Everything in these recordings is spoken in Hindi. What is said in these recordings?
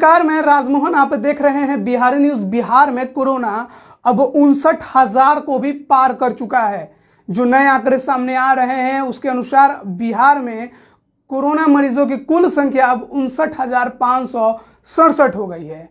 नमस्कार मैं राजमोहन आप देख रहे हैं बिहार न्यूज बिहार में कोरोना अब उनसठ हजार को भी पार कर चुका है जो नए आंकड़े सामने आ रहे हैं उसके अनुसार बिहार में कोरोना मरीजों की कुल संख्या अब उनसठ हजार पांच सौ सड़सठ हो गई है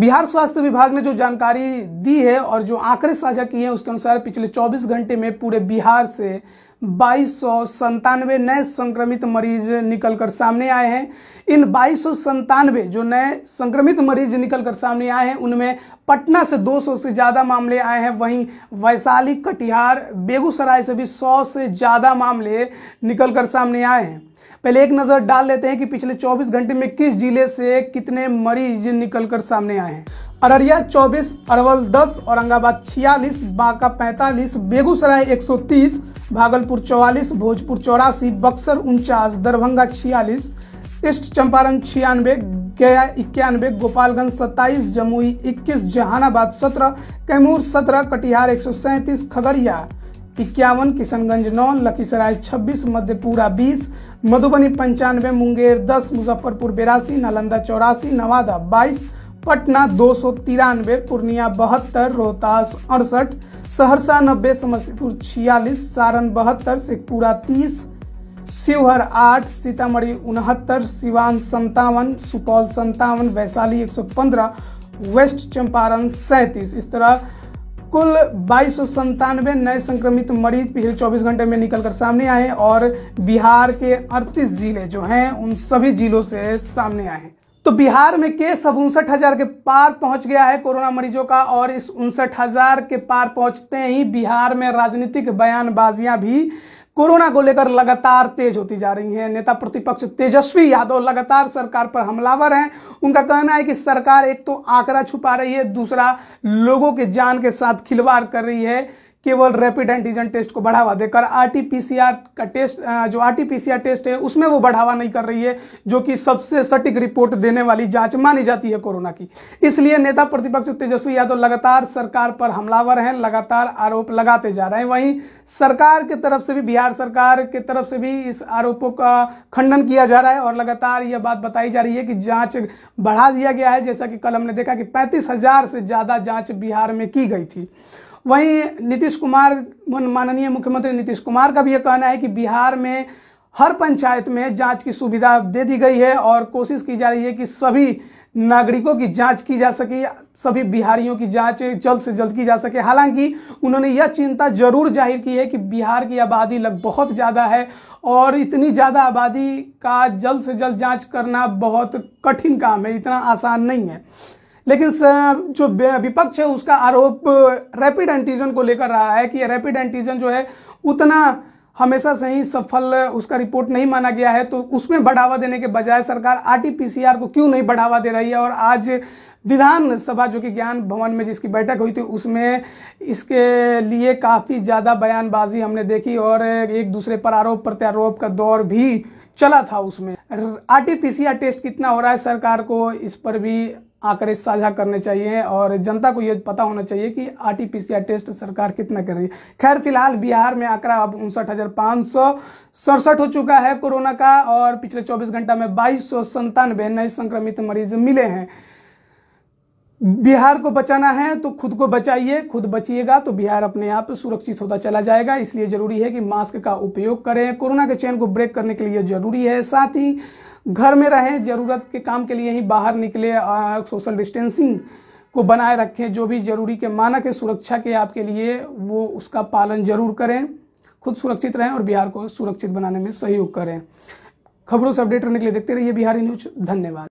बिहार स्वास्थ्य विभाग ने जो जानकारी दी है और जो आंकड़े साझा किए हैं उसके अनुसार पिछले 24 घंटे में पूरे बिहार से बाईस सौ संतानवे नए संक्रमित मरीज निकलकर सामने आए हैं इन बाईस सौ संतानवे जो नए संक्रमित मरीज निकलकर सामने आए हैं उनमें पटना से 200 से ज़्यादा मामले आए हैं वहीं वैशाली कटिहार बेगूसराय से भी 100 से ज़्यादा मामले निकलकर सामने आए हैं पहले एक नज़र डाल लेते हैं कि पिछले 24 घंटे में किस जिले से कितने मरीज निकलकर सामने आए हैं अररिया 24, अरवल 10, औरंगाबाद 46, बांका 45, बेगूसराय 130, भागलपुर चौवालीस भोजपुर चौरासी बक्सर उनचास दरभंगा छियालीस ईस्ट चंपारण छियानवे गया इक्यानवे गोपालगंज सत्ताईस जमुई इक्कीस जहानाबाद सत्रह कैमूर सत्रह कटिहार एक खगड़िया इक्यावन किशनगंज नौ लखीसराय छब्बीस मध्यपुरा बीस मधुबनी पंचानवे मुंगेर दस मुजफ्फरपुर बेरासी नालंदा चौरासी नवादा बाईस पटना दो सौ तिरानवे पूर्णिया बहत्तर रोहतास अड़सठ सहरसा नब्बे समस्तीपुर छियालीस सारण बहत्तर शेखपुरा तीस शिवहर आठ सीतामढ़ी उनहत्तर सिवान संतावन सुपौल संतावन वैशाली एक वेस्ट चंपारण सैंतीस इस तरह कुल बाईस सौ संतानवे नए संक्रमित मरीज पिछले 24 घंटे में निकलकर सामने आए और बिहार के 38 जिले जो हैं उन सभी जिलों से सामने आए हैं तो बिहार में केस अब उनसठ हजार के पार पहुंच गया है कोरोना मरीजों का और इस उनसठ हजार के पार पहुंचते ही बिहार में राजनीतिक बयानबाजियां भी कोरोना को लेकर लगातार तेज होती जा रही हैं नेता प्रतिपक्ष तेजस्वी यादव लगातार सरकार पर हमलावर हैं उनका कहना है कि सरकार एक तो आंकड़ा छुपा रही है दूसरा लोगों के जान के साथ खिलवाड़ कर रही है केवल रैपिड एंटीजन टेस्ट को बढ़ावा देकर आरटीपीसीआर का टेस्ट जो आरटीपीसीआर टेस्ट है उसमें वो बढ़ावा नहीं कर रही है जो कि सबसे सटीक रिपोर्ट देने वाली जांच मानी जाती है कोरोना की इसलिए नेता प्रतिपक्ष तेजस्वी यादव लगातार सरकार पर हमलावर हैं लगातार आरोप लगाते जा रहे हैं वहीं सरकार की तरफ से भी बिहार सरकार की तरफ से भी इस आरोपों का खंडन किया जा रहा है और लगातार यह बात बताई जा रही है कि जाँच बढ़ा दिया गया है जैसा कि कल हमने देखा कि पैंतीस हजार से ज़्यादा जाँच बिहार में की गई थी वहीं नीतीश कुमार माननीय मुख्यमंत्री नीतीश कुमार का भी यह कहना है कि बिहार में हर पंचायत में जांच की सुविधा दे दी गई है और कोशिश की जा रही है कि सभी नागरिकों की जांच की जा सके सभी बिहारियों की जांच जल्द से जल्द की जा सके हालांकि उन्होंने यह चिंता जरूर जाहिर की है कि बिहार की आबादी लग बहुत ज़्यादा है और इतनी ज़्यादा आबादी का जल्द से जल्द जांच करना बहुत कठिन काम है इतना आसान नहीं है लेकिन जो विपक्ष है उसका आरोप रैपिड एंटीजन को लेकर रहा है कि रैपिड एंटीजन जो है उतना हमेशा से ही सफल उसका रिपोर्ट नहीं माना गया है तो उसमें बढ़ावा देने के बजाय सरकार आरटीपीसीआर को क्यों नहीं बढ़ावा दे रही है और आज विधानसभा जो कि ज्ञान भवन में जिसकी बैठक हुई थी उसमें इसके लिए काफ़ी ज़्यादा बयानबाजी हमने देखी और एक दूसरे पर आरोप प्रत्यारोप का दौर भी चला था उसमें आरटीपीसीआर टेस्ट कितना हो रहा है सरकार को इस पर भी आंकड़े साझा करने चाहिए और जनता को ये पता होना चाहिए कि आरटीपीसीआर टेस्ट सरकार कितना कर रही है खैर फिलहाल बिहार में आंकड़ा अब उनसठ हज़ार पाँच सौ सड़सठ हो चुका है कोरोना का और पिछले 24 घंटा में बाईस सौ संतानवे नए संक्रमित मरीज मिले हैं बिहार को बचाना है तो खुद को बचाइए खुद बचिएगा तो बिहार अपने आप सुरक्षित होता चला जाएगा इसलिए जरूरी है कि मास्क का उपयोग करें कोरोना के चेन को ब्रेक करने के लिए जरूरी है साथ ही घर में रहें ज़रूरत के काम के लिए ही बाहर निकले सोशल डिस्टेंसिंग को बनाए रखें जो भी जरूरी के मानक है सुरक्षा के आपके लिए वो उसका पालन जरूर करें खुद सुरक्षित रहें और बिहार को सुरक्षित बनाने में सहयोग करें खबरों से अपडेट रहने के लिए देखते रहिए बिहारी न्यूज धन्यवाद